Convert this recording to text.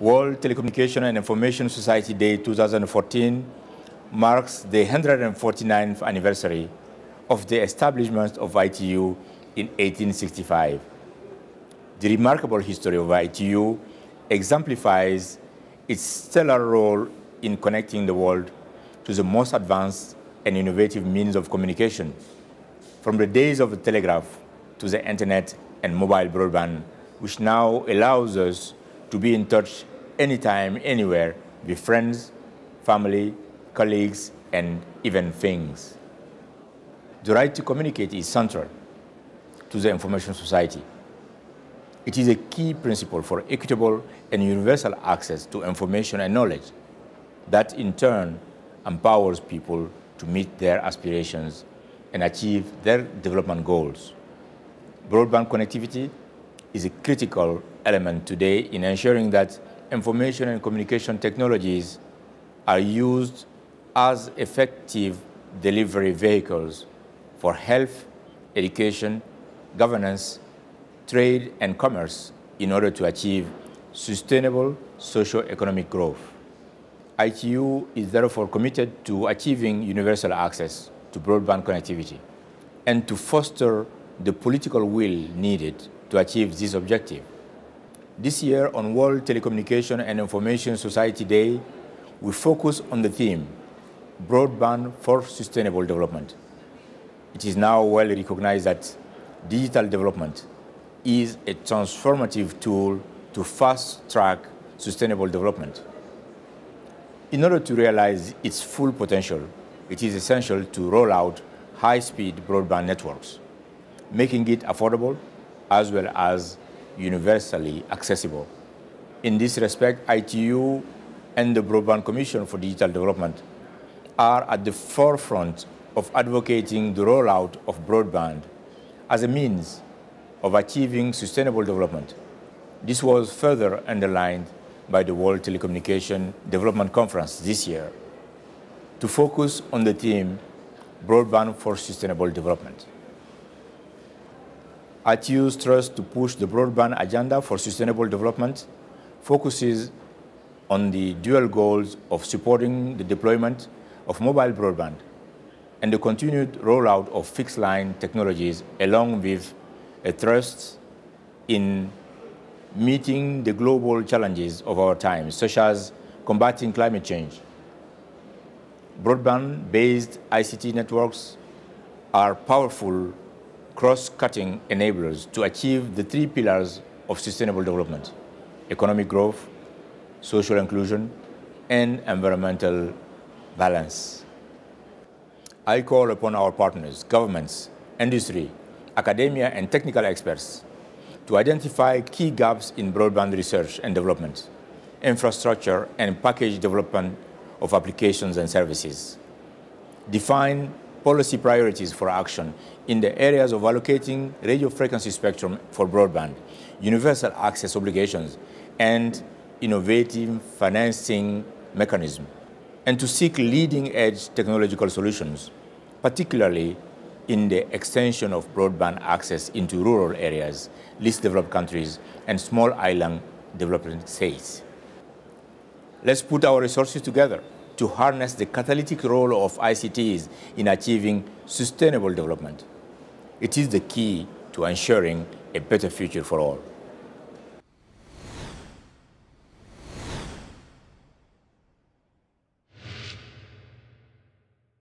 World Telecommunication and Information Society Day 2014 marks the 149th anniversary of the establishment of ITU in 1865. The remarkable history of ITU exemplifies its stellar role in connecting the world to the most advanced and innovative means of communication, from the days of the telegraph to the internet and mobile broadband, which now allows us to be in touch anytime, anywhere, with friends, family, colleagues, and even things. The right to communicate is central to the information society. It is a key principle for equitable and universal access to information and knowledge that in turn empowers people to meet their aspirations and achieve their development goals. Broadband connectivity is a critical element today in ensuring that information and communication technologies are used as effective delivery vehicles for health, education, governance, trade, and commerce in order to achieve sustainable socio-economic growth. ITU is therefore committed to achieving universal access to broadband connectivity and to foster the political will needed to achieve this objective. This year on World Telecommunication and Information Society Day, we focus on the theme, Broadband for Sustainable Development. It is now well recognized that digital development is a transformative tool to fast-track sustainable development. In order to realize its full potential, it is essential to roll out high-speed broadband networks, making it affordable as well as universally accessible. In this respect, ITU and the Broadband Commission for Digital Development are at the forefront of advocating the rollout of broadband as a means of achieving sustainable development. This was further underlined by the World Telecommunication Development Conference this year to focus on the theme Broadband for Sustainable Development. ATU's thrust to push the broadband agenda for sustainable development focuses on the dual goals of supporting the deployment of mobile broadband and the continued rollout of fixed line technologies along with a thrust in meeting the global challenges of our time, such as combating climate change. Broadband-based ICT networks are powerful cross-cutting enablers to achieve the three pillars of sustainable development, economic growth, social inclusion, and environmental balance. I call upon our partners, governments, industry, academia, and technical experts to identify key gaps in broadband research and development, infrastructure, and package development of applications and services. Define policy priorities for action in the areas of allocating radio frequency spectrum for broadband, universal access obligations, and innovative financing mechanism, and to seek leading-edge technological solutions, particularly in the extension of broadband access into rural areas, least developed countries, and small island developing states. Let's put our resources together to harness the catalytic role of ICTs in achieving sustainable development. It is the key to ensuring a better future for all.